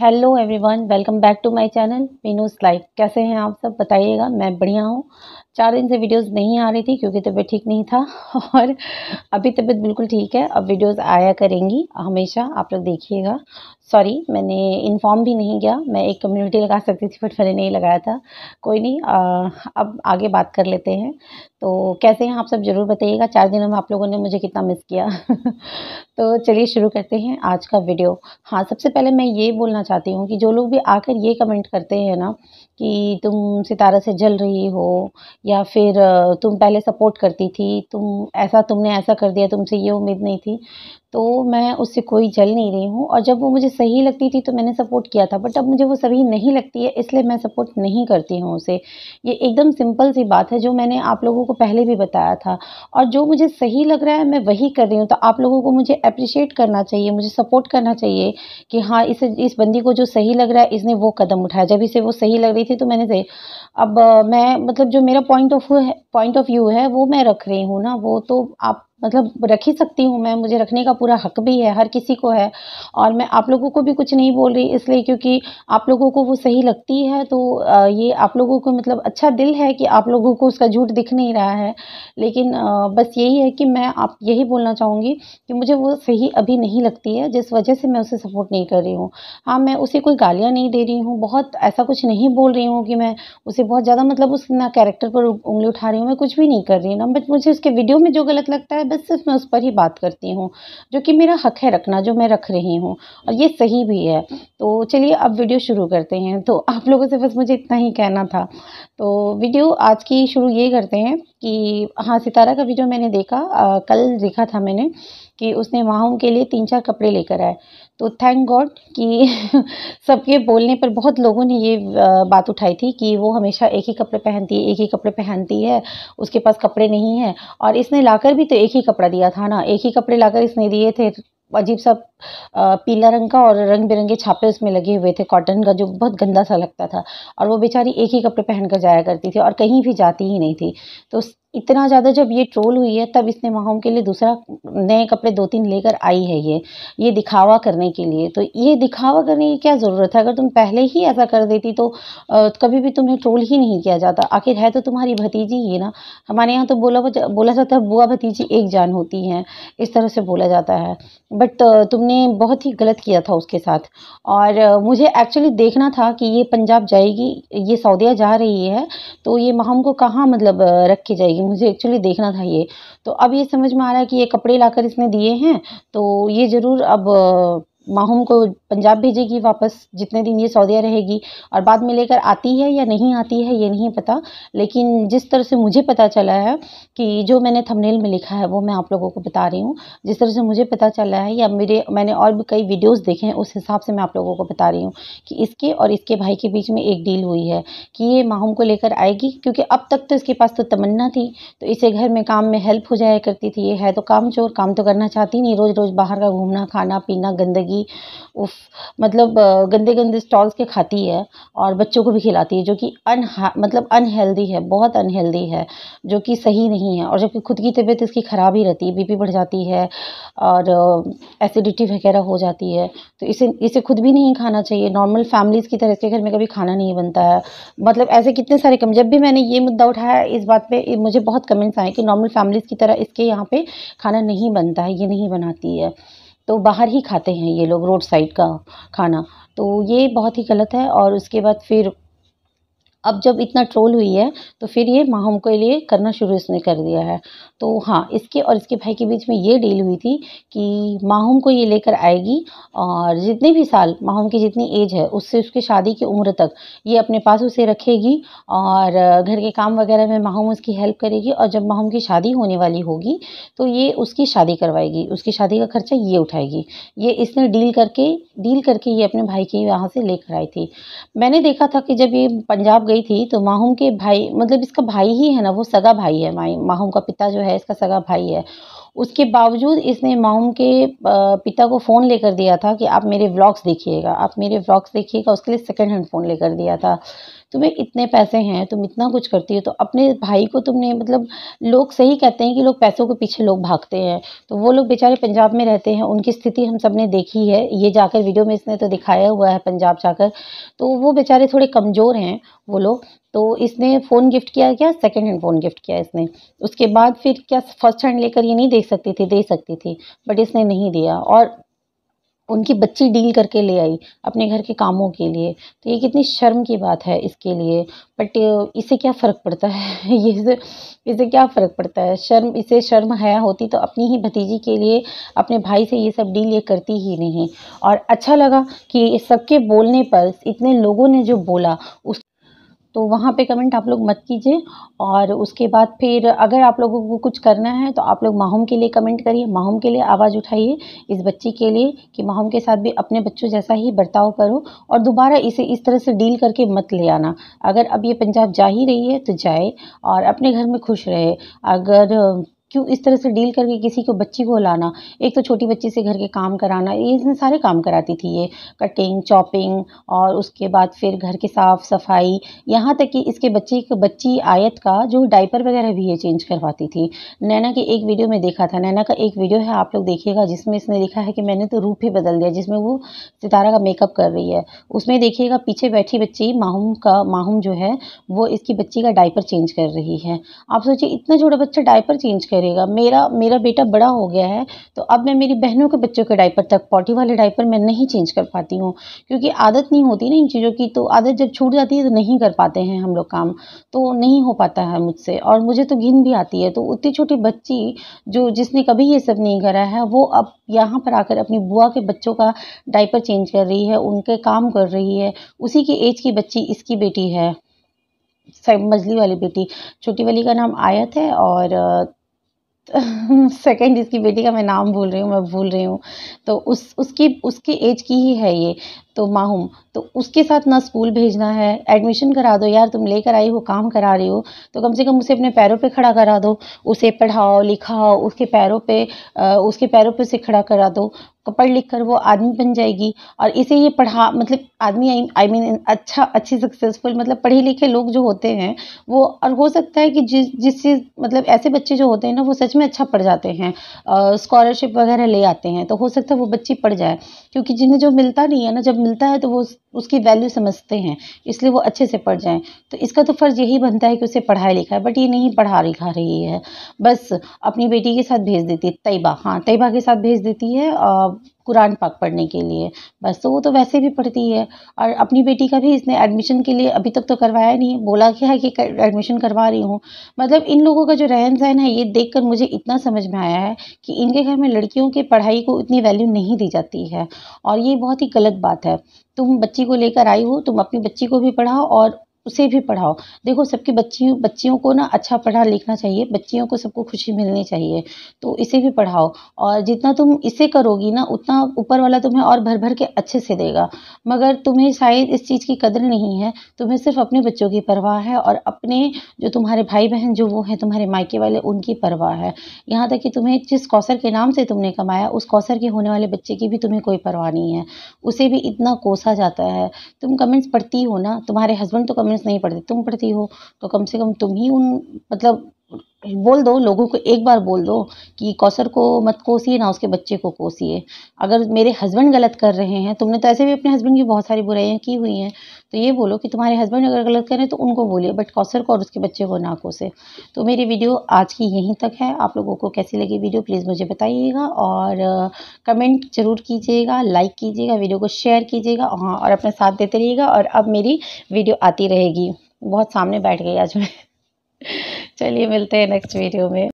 hello everyone welcome back to my channel Meenu's life कैसे हैं आप सब बताइएगा मैं बढ़िया हूँ चार दिन से वीडियोस नहीं आ रही थी क्योंकि तबीयत ठीक नहीं था और अभी तबीयत बिल्कुल ठीक है अब वीडियोस आया करेंगी हमेशा आप लोग देखिएगा सॉरी मैंने इन्फॉर्म भी नहीं किया मैं एक कम्युनिटी लगा सकती थी बट मैंने नहीं लगाया था कोई नहीं आ, अब आगे बात कर लेते हैं तो कैसे हैं आप सब ज़रूर बताइएगा चार दिनों में आप लोगों ने मुझे कितना मिस किया तो चलिए शुरू करते हैं आज का वीडियो हाँ सबसे पहले मैं ये बोलना चाहती हूँ कि जो लोग भी आकर ये कमेंट करते हैं ना कि तुम सितारा से जल रही हो या फिर तुम पहले सपोर्ट करती थी तुम ऐसा तुमने ऐसा कर दिया तुमसे ये उम्मीद नहीं थी तो मैं उससे कोई जल नहीं रही हूँ और जब वो मुझे सही लगती थी तो मैंने सपोर्ट किया था बट अब मुझे वो सही नहीं लगती है इसलिए मैं सपोर्ट नहीं करती हूँ उसे ये एकदम सिंपल सी बात है जो मैंने आप लोगों को पहले भी बताया था और जो मुझे सही लग रहा है मैं वही कर रही हूँ तो आप लोगों को मुझे अप्रिशिएट करना चाहिए मुझे सपोर्ट करना चाहिए कि हाँ इस इस बंदी को जो सही लग रहा है इसने वो कदम उठाया जब इसे वो सही लग रही थी तो मैंने सही अब मैं मतलब जो मेरा point of point of view है वो मैं रख रही हूँ ना वो तो आप मतलब रख ही सकती हूँ मैं मुझे रखने का पूरा हक भी है हर किसी को है और मैं आप लोगों को भी कुछ नहीं बोल रही इसलिए क्योंकि आप लोगों को वो सही लगती है तो ये आप लोगों को मतलब अच्छा दिल है कि आप लोगों को उसका झूठ दिख नहीं रहा है लेकिन बस यही है कि मैं आप यही बोलना चाहूँगी कि मुझे वो सही अभी नहीं लगती है जिस वजह से मैं उसे सपोर्ट नहीं कर रही हूँ हाँ मैं उसे कोई गालियाँ नहीं दे रही हूँ बहुत ऐसा कुछ नहीं बोल रही हूँ कि मैं उसे बहुत ज़्यादा मतलब उस ना कैरेक्टर पर उंगली उठा रही हूँ मैं कुछ भी नहीं कर रही ना बट मुझे उसके वीडियो में जो गलत लगता है बस सिर्फ मैं उस पर ही बात करती हूँ जो कि मेरा हक है रखना जो मैं रख रही हूँ और ये सही भी है तो चलिए अब वीडियो शुरू करते हैं तो आप लोगों से बस मुझे इतना ही कहना था तो वीडियो आज की शुरू ये करते हैं कि हाँ सितारा का वीडियो मैंने देखा आ, कल देखा था मैंने कि उसने वहाँ के लिए तीन चार कपड़े लेकर आए तो थैंक गॉड कि सबके बोलने पर बहुत लोगों ने ये बात उठाई थी कि वो हमेशा एक ही कपड़े पहनती है एक ही कपड़े पहनती है उसके पास कपड़े नहीं हैं और इसने लाकर भी तो एक ही कपड़ा दिया था ना एक ही कपड़े लाकर इसने दिए थे अजीब सा पीला रंग का और रंग बिरंगे छापे उसमें लगे हुए थे कॉटन का जो बहुत गंदा सा लगता था और वो बेचारी एक ही कपड़े पहन कर जाया करती थी और कहीं भी जाती ही नहीं थी तो इतना ज़्यादा जब ये ट्रोल हुई है तब इसने माहौम के लिए दूसरा नए कपड़े दो तीन लेकर आई है ये ये दिखावा करने के लिए तो ये दिखावा करने की क्या ज़रूरत है अगर तुम पहले ही ऐसा कर देती तो आ, कभी भी तुम्हें ट्रोल ही नहीं किया जाता आखिर है तो तुम्हारी भतीजी ही ना हमारे यहाँ तो बोला बोला जाता है बुआ भतीजी एक जान होती हैं इस तरह से बोला जाता है बट तुमने बहुत ही गलत किया था उसके साथ और मुझे एक्चुअली देखना था कि ये पंजाब जाएगी ये सऊदिया जा रही है तो ये माहौम को कहाँ मतलब रखी जाएगी मुझे एक्चुअली देखना था ये तो अब ये समझ में आ रहा है कि ये कपड़े लाकर इसने दिए हैं तो ये ज़रूर अब माहूम को पंजाब भेजेगी वापस जितने दिन ये सऊदिया रहेगी और बाद में लेकर आती है या नहीं आती है ये नहीं पता लेकिन जिस तरह से मुझे पता चला है कि जो मैंने थंबनेल में लिखा है वो मैं आप लोगों को बता रही हूँ जिस तरह से मुझे पता चला है या मेरे मैंने और भी कई वीडियोज़ देखे हैं उस हिसाब से मैं आप लोगों को बता रही हूँ कि इसके और इसके भाई के बीच में एक डील हुई है कि ये माहूम को लेकर आएगी क्योंकि अब तक तो इसके पास तो तमन्ना थी तो इसे घर में काम में हेल्प हो जाया करती थी ये है तो काम चोर काम तो करना चाहती नहीं रोज़ रोज़ बाहर का घूमना खाना पीना गंदगी कि उफ मतलब गंदे गंदे स्टॉल्स के खाती है और बच्चों को भी खिलाती है जो कि अन मतलब अनहेल्दी है बहुत अनहेल्दी है जो कि सही नहीं है और जबकि खुद की तबीयत इसकी ख़राब ही रहती है बीपी बढ़ जाती है और एसिडिटी वगैरह हो जाती है तो इसे इसे खुद भी नहीं खाना चाहिए नॉर्मल फैमिलीज़ की तरह इसके घर में कभी खाना नहीं बनता है मतलब ऐसे कितने सारे कम जब भी मैंने ये मुद्दा उठाया इस बात पर मुझे बहुत कमेंट्स आए कि नॉर्मल फैमिलीज़ की तरह इसके यहाँ पर खाना नहीं बनता है ये नहीं बनाती है तो बाहर ही खाते हैं ये लोग रोड साइड का खाना तो ये बहुत ही गलत है और उसके बाद फिर अब जब इतना ट्रोल हुई है तो फिर ये माहौम के लिए करना शुरू इसने कर दिया है तो हाँ इसके और इसके भाई के बीच में ये डील हुई थी कि माहूम को ये लेकर आएगी और जितने भी साल माहूम की जितनी एज है उससे उसकी शादी की उम्र तक ये अपने पास उसे रखेगी और घर के काम वगैरह में माहूम उसकी हेल्प करेगी और जब माहूम की शादी होने वाली होगी तो ये उसकी शादी करवाएगी उसकी शादी का खर्चा ये उठाएगी ये इसने डील करके डील करके ये अपने भाई के यहाँ से लेकर आई थी मैंने देखा था कि जब ये पंजाब गई गई थी तो माहूम के भाई मतलब इसका भाई ही है ना वो सगा भाई है माई माहूम का पिता जो है इसका सगा भाई है उसके बावजूद इसने माहूम के पिता को फ़ोन लेकर दिया था कि आप मेरे व्लॉग्स देखिएगा आप मेरे व्लॉग्स देखिएगा उसके लिए सेकेंड हैंड फ़ोन लेकर दिया था तुम्हें इतने पैसे हैं तुम इतना कुछ करती हो तो अपने भाई को तुमने मतलब लोग सही कहते हैं कि लोग पैसों के पीछे लोग भागते हैं तो वो लोग बेचारे पंजाब में रहते हैं उनकी स्थिति हम सब ने देखी है ये जाकर वीडियो में इसने तो दिखाया हुआ है पंजाब जाकर तो वो बेचारे थोड़े कमज़ोर हैं वो लोग तो इसने फ़ोन गिफ्ट किया क्या सेकेंड हैंड फ़ोन गिफ्ट किया इसने उसके बाद फिर क्या फर्स्ट हैंड लेकर ये नहीं देख सकती थी दे सकती थी बट इसने नहीं दिया और उनकी बच्ची डील करके ले आई अपने घर के कामों के लिए तो ये कितनी शर्म की बात है इसके लिए बट इससे क्या फ़र्क पड़ता है ये इसे, इसे क्या फ़र्क पड़ता है शर्म इसे शर्म है होती तो अपनी ही भतीजी के लिए अपने भाई से ये सब डील ये करती ही नहीं और अच्छा लगा कि सबके बोलने पर इतने लोगों ने जो बोला उस तो वहाँ पे कमेंट आप लोग मत कीजिए और उसके बाद फिर अगर आप लोगों को कुछ करना है तो आप लोग माहूम के लिए कमेंट करिए माहूम के लिए आवाज़ उठाइए इस बच्ची के लिए कि माहूम के साथ भी अपने बच्चों जैसा ही बर्ताव करो और दोबारा इसे इस तरह से डील करके मत ले आना अगर अब ये पंजाब जा ही रही है तो जाए और अपने घर में खुश रहे अगर क्यों इस तरह से डील करके किसी को बच्ची को लाना एक तो छोटी बच्ची से घर के काम कराना ये इसमें सारे काम कराती थी ये कटिंग चॉपिंग और उसके बाद फिर घर की साफ़ सफाई यहाँ तक कि इसके बच्चे बच्ची आयत का जो डायपर वगैरह भी ये चेंज करवाती थी नैना के एक वीडियो में देखा था नैना का एक वीडियो है आप लोग देखिएगा जिसमें इसने लिखा है कि मैंने तो रूप ही बदल दिया जिसमें वो सितारा का मेकअप कर रही है उसमें देखिएगा पीछे बैठी बच्ची माहूम का माहूम जो है वो इसकी बच्ची का डाइपर चेंज कर रही है आप सोचिए इतना छोटा बच्चा डाइपर चेंज कर करेगा मेरा मेरा बेटा बड़ा हो गया है तो अब मैं मेरी बहनों के बच्चों के डाइपर तक पॉटी वाले डायपर मैं नहीं चेंज कर पाती हूँ क्योंकि आदत नहीं होती ना इन चीज़ों की तो आदत जब छूट जाती है तो नहीं कर पाते हैं हम लोग काम तो नहीं हो पाता है मुझसे और मुझे तो घिन भी आती है तो उतनी छोटी बच्ची जो जिसने कभी ये सब नहीं करा है वो अब यहाँ पर आकर अपनी बुआ के बच्चों का डाइपर चेंज कर रही है उनके काम कर रही है उसी की एज की बच्ची इसकी बेटी है मजली वाली बेटी छोटी वाली का नाम आयत है और सेकंड इसकी बेटी का मैं नाम भूल रही हूँ मैं भूल रही हूँ तो उस उसकी उसकी एज की ही है ये तो माहूम तो उसके साथ ना स्कूल भेजना है एडमिशन करा दो यार तुम लेकर आई हो काम करा रही हो तो कम से कम उसे अपने पैरों पे खड़ा करा दो उसे पढ़ाओ लिखाओ उसके पैरों पे उसके पैरों पे उसे खड़ा करा दो पढ़ लिख कर वो आदमी बन जाएगी और इसे ये पढ़ा मतलब आदमी आई आई मीन अच्छा अच्छी सक्सेसफुल मतलब पढ़े लिखे लोग जो होते हैं वो और हो सकता है कि जिस जिस चीज़ मतलब ऐसे बच्चे जो होते हैं ना वो सच में अच्छा पढ़ जाते हैं स्कॉलरशिप वगैरह ले आते हैं तो हो सकता है वो बच्ची पढ़ जाए क्योंकि जिन्हें जो मिलता नहीं है ना जब मिलता है तो वो उसकी वैल्यू समझते हैं इसलिए वो अच्छे से पढ़ जाएं तो इसका तो फ़र्ज़ यही बनता है कि उसे लिखा है बट ये नहीं पढ़ा लिखा रही है बस अपनी बेटी के साथ भेज देती है तयबा हाँ तयबा के साथ भेज देती है कुरान पाक पढ़ने के लिए बस तो वो तो वैसे भी पढ़ती है और अपनी बेटी का भी इसने एडमिशन के लिए अभी तक तो करवाया नहीं बोला क्या है कि एडमिशन करवा रही हूँ मतलब इन लोगों का जो रहन सहन है ये देख कर मुझे इतना समझ में आया है कि इनके घर में लड़कियों के पढ़ाई को इतनी वैल्यू नहीं दी जाती है और ये बहुत ही गलत बात है तुम बच्ची को लेकर आई हो तुम अपनी बच्ची को भी पढ़ाओ और उसे भी पढ़ाओ देखो सबकी बच्ची बच्चियों को ना अच्छा पढ़ा लिखना चाहिए बच्चियों को सबको खुशी मिलनी चाहिए तो इसे भी पढ़ाओ और जितना तुम इसे करोगी ना उतना ऊपर वाला तुम्हें और भर भर के अच्छे से देगा मगर तुम्हें शायद इस चीज़ की कदर नहीं है तुम्हें सिर्फ अपने बच्चों की परवाह है और अपने जो तुम्हारे भाई बहन जो वो हैं तुम्हारे मायके वाले उनकी परवाह है यहाँ तक कि तुम्हें जिस कौसर के नाम से तुमने कमाया उस कौसर के होने वाले बच्चे की भी तुम्हें कोई परवाह नहीं है उसे भी इतना कोसा जाता है तुम कमेंट्स पढ़ती हो ना तुम्हारे हस्बैंड तो कमेंट्स नहीं पढ़ते तुम पढ़ती हो तो कम से कम तुम ही उन मतलब बोल दो लोगों को एक बार बोल दो कि कौसर को मत कोसिए ना उसके बच्चे को कोसिए अगर मेरे हस्बैंड गलत कर रहे हैं तुमने तो ऐसे भी अपने हस्बैंड की बहुत सारी बुराइयाँ की हुई हैं तो ये बोलो कि तुम्हारे हस्बैंड अगर गलत करें तो उनको बोलिए बट कौसर को और उसके बच्चे को ना कोसे तो मेरी वीडियो आज की यहीं तक है आप लोगों को कैसी लगी वीडियो प्लीज़ मुझे बताइएगा और कमेंट ज़रूर कीजिएगा लाइक कीजिएगा वीडियो को शेयर कीजिएगा हाँ और अपना साथ देते रहिएगा और अब मेरी वीडियो आती रहेगी बहुत सामने बैठ गई आज मैं चलिए मिलते हैं नेक्स्ट वीडियो में